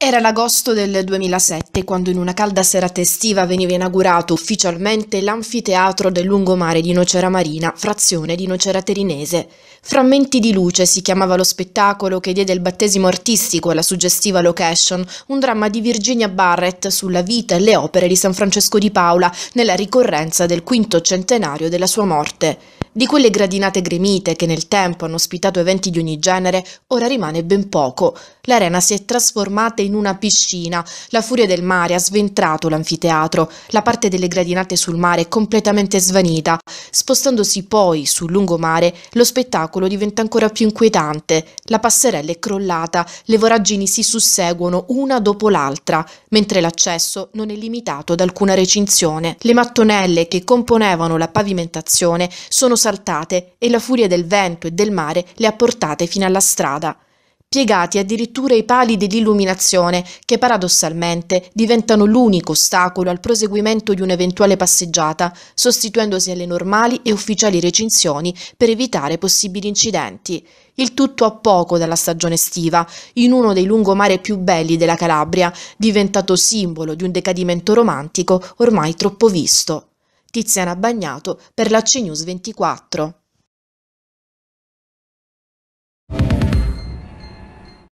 Era l'agosto del 2007 quando in una calda sera estiva veniva inaugurato ufficialmente l'anfiteatro del lungomare di Nocera Marina, frazione di Nocera Terinese. Frammenti di luce si chiamava lo spettacolo che diede il battesimo artistico alla suggestiva location, un dramma di Virginia Barrett sulla vita e le opere di San Francesco di Paola nella ricorrenza del quinto centenario della sua morte. Di quelle gradinate gremite che nel tempo hanno ospitato eventi di ogni genere, ora rimane ben poco. L'arena si è trasformata in una piscina, la furia del mare ha sventrato l'anfiteatro, la parte delle gradinate sul mare è completamente svanita. Spostandosi poi sul lungomare, lo spettacolo diventa ancora più inquietante. La passerella è crollata, le voragini si susseguono una dopo l'altra, mentre l'accesso non è limitato ad alcuna recinzione. Le mattonelle che componevano la pavimentazione sono saltate assaltate e la furia del vento e del mare le ha portate fino alla strada. Piegati addirittura i pali dell'illuminazione, che paradossalmente diventano l'unico ostacolo al proseguimento di un'eventuale passeggiata, sostituendosi alle normali e ufficiali recinzioni per evitare possibili incidenti. Il tutto a poco dalla stagione estiva, in uno dei lungomare più belli della Calabria, diventato simbolo di un decadimento romantico ormai troppo visto. Tiziana Bagnato per la CNews 24.